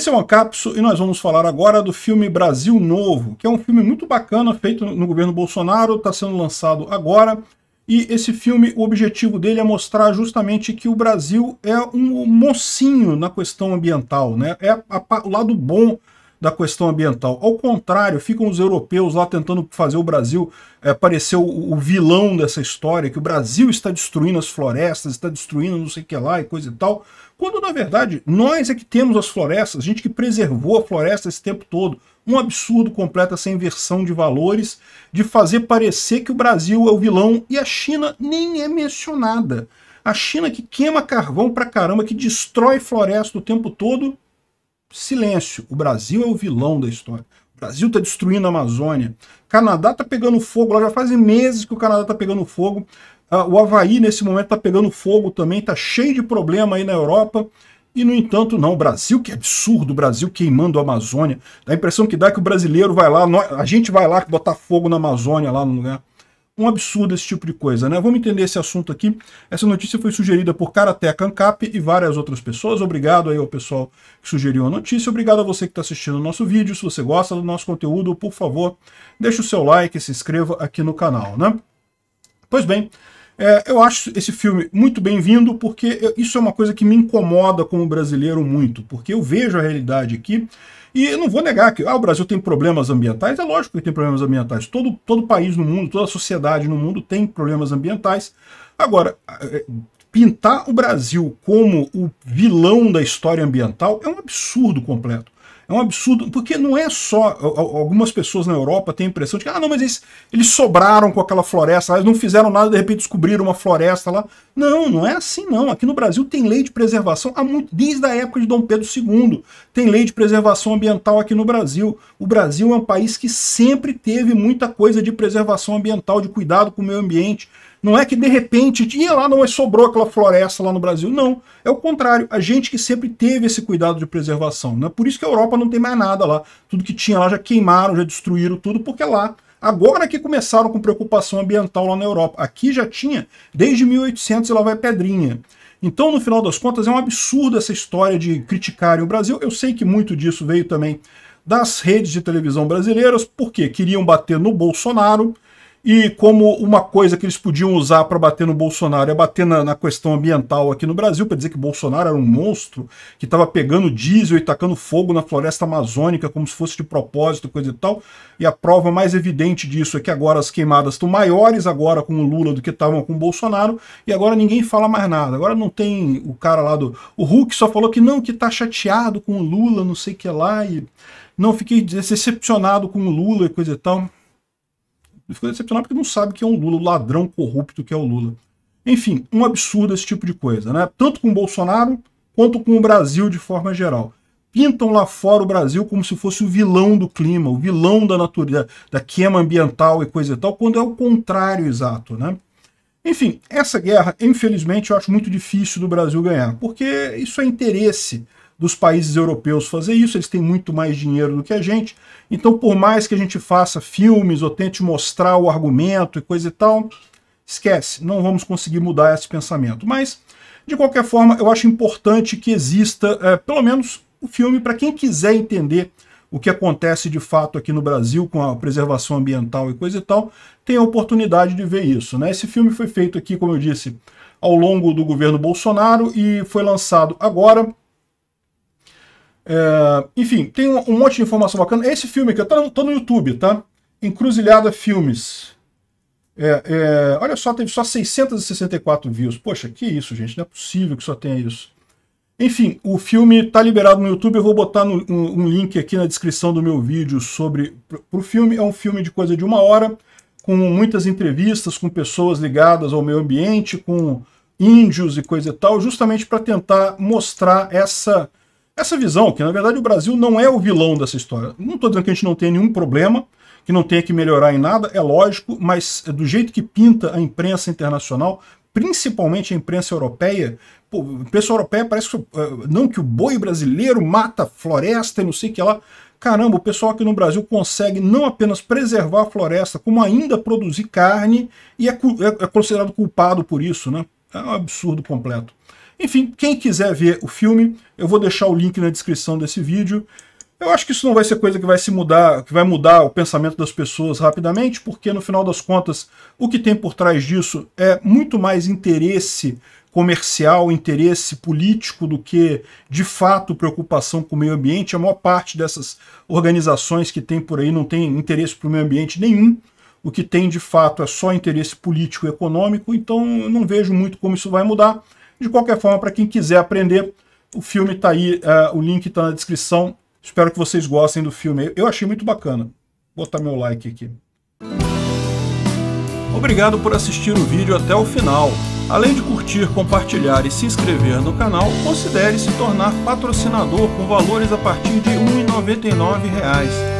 Esse é o Ancapso e nós vamos falar agora do filme Brasil Novo, que é um filme muito bacana, feito no governo Bolsonaro, está sendo lançado agora. E esse filme, o objetivo dele é mostrar justamente que o Brasil é um mocinho na questão ambiental, né? É a, a, o lado bom da questão ambiental. Ao contrário, ficam os europeus lá tentando fazer o Brasil é, parecer o, o, vilão dessa história, que o Brasil está destruindo as florestas, está destruindo não sei o que lá e coisa e tal, quando na verdade nós é que temos as florestas, a gente que preservou a floresta esse tempo todo. Um absurdo completo essa inversão de valores, de fazer parecer que o Brasil é o vilão e a China nem é mencionada. A China que queima carvão pra caramba, que destrói floresta o tempo todo, silêncio. O Brasil é o vilão da história. O Brasil está destruindo a Amazônia. O Canadá está pegando fogo. Lá já fazem meses que o Canadá está pegando fogo. Ah, o Havaí, nesse momento, está pegando fogo também. Está cheio de problema aí na Europa. E, no entanto, não. O Brasil, que absurdo, o Brasil queimando a Amazônia. Dá a impressão que dá que o brasileiro vai lá, a gente vai lá botar fogo na Amazônia, lá no lugar um absurdo esse tipo de coisa, né? Vamos entender esse assunto aqui. Essa notícia foi sugerida por Karateka Ancap e várias outras pessoas. Obrigado aí ao pessoal que sugeriu a notícia. Obrigado a você que está assistindo o nosso vídeo. Se você gosta do nosso conteúdo, por favor, deixe o seu like e se inscreva aqui no canal, né? Pois bem, é, eu acho esse filme muito bem-vindo, porque eu, isso é uma coisa que me incomoda como brasileiro muito, porque eu vejo a realidade aqui e eu não vou negar que ah, o Brasil tem problemas ambientais, é lógico que tem problemas ambientais. Todo, todo país no mundo, toda sociedade no mundo tem problemas ambientais. Agora, é, pintar o Brasil como o vilão da história ambiental é um absurdo completo. É um absurdo, porque não é só. Algumas pessoas na Europa têm a impressão de que, ah, não, mas eles, eles sobraram com aquela floresta, eles não fizeram nada, de repente descobriram uma floresta lá. Não, não é assim, não. Aqui no Brasil tem lei de preservação há muito, desde a época de Dom Pedro II. Tem lei de preservação ambiental aqui no Brasil. O Brasil é um país que sempre teve muita coisa de preservação ambiental, de cuidado com o meio ambiente. Não é que de repente ia lá, não sobrou aquela floresta lá no Brasil. Não. É o contrário. A gente que sempre teve esse cuidado de preservação. Né? Por isso que a Europa não tem mais nada lá. Tudo que tinha lá já queimaram, já destruíram tudo, porque lá. Agora que começaram com preocupação ambiental lá na Europa. Aqui já tinha, desde 1800 lá vai pedrinha. Então, no final das contas, é um absurdo essa história de criticarem o Brasil. Eu sei que muito disso veio também das redes de televisão brasileiras, porque queriam bater no Bolsonaro, e como uma coisa que eles podiam usar para bater no Bolsonaro é bater na, na questão ambiental aqui no Brasil, para dizer que Bolsonaro era um monstro que estava pegando diesel e tacando fogo na floresta amazônica como se fosse de propósito, coisa e tal. E a prova mais evidente disso é que agora as queimadas estão maiores agora com o Lula do que estavam com o Bolsonaro, e agora ninguém fala mais nada. Agora não tem o cara lá do. O Hulk só falou que não, que tá chateado com o Lula, não sei o que lá, e não fiquei decepcionado com o Lula e coisa e tal. Ele ficou decepcionado porque não sabe que é um Lula, o ladrão corrupto que é o Lula. Enfim, um absurdo esse tipo de coisa, né? Tanto com o Bolsonaro quanto com o Brasil de forma geral. Pintam lá fora o Brasil como se fosse o vilão do clima, o vilão da natureza, da queima ambiental e coisa e tal, quando é o contrário exato, né? Enfim, essa guerra, infelizmente, eu acho muito difícil do Brasil ganhar, porque isso é interesse dos países europeus fazer isso, eles têm muito mais dinheiro do que a gente. Então, por mais que a gente faça filmes ou tente mostrar o argumento e coisa e tal, esquece, não vamos conseguir mudar esse pensamento. Mas, de qualquer forma, eu acho importante que exista, é, pelo menos, o filme para quem quiser entender o que acontece de fato aqui no Brasil com a preservação ambiental e coisa e tal, tem a oportunidade de ver isso. Né? Esse filme foi feito aqui, como eu disse, ao longo do governo Bolsonaro e foi lançado agora é, enfim, tem um, um, monte de informação bacana. Esse filme aqui, eu tô, tô no YouTube, tá? Encruzilhada Filmes. É, é, olha só, teve só 664 views. Poxa, que isso, gente? Não é possível que só tenha isso. Enfim, o filme está liberado no YouTube. Eu vou botar no, um, um, link aqui na descrição do meu vídeo sobre o filme. É um filme de coisa de uma hora, com muitas entrevistas com pessoas ligadas ao meio ambiente, com índios e coisa e tal, justamente para tentar mostrar essa essa visão, que na verdade o Brasil não é o vilão dessa história. Não estou dizendo que a gente não tem nenhum problema, que não tenha que melhorar em nada, é lógico, mas do jeito que pinta a imprensa internacional, principalmente a imprensa europeia, pô, a imprensa europeia parece que é, não que o boi brasileiro mata floresta e não sei o que lá. Caramba, o pessoal aqui no Brasil consegue não apenas preservar a floresta, como ainda produzir carne e é, é, é considerado culpado por isso, né? É um absurdo completo. Enfim, quem quiser ver o filme, eu vou deixar o link na descrição desse vídeo. Eu acho que isso não vai ser coisa que vai se mudar, que vai mudar o pensamento das pessoas rapidamente, porque no final das contas, o que tem por trás disso é muito mais interesse comercial, interesse político do que, de fato, preocupação com o meio ambiente. A maior parte dessas organizações que tem por aí não tem interesse para o meio ambiente nenhum. O que tem, de fato, é só interesse político e econômico, então eu não vejo muito como isso vai mudar. De qualquer forma, para quem quiser aprender, o filme está aí, uh, o link está na descrição. Espero que vocês gostem do filme. Eu achei muito bacana. Vou botar meu like aqui. Obrigado por assistir o vídeo até o final. Além de curtir, compartilhar e se inscrever no canal, considere se tornar patrocinador com valores a partir de R$ 1,99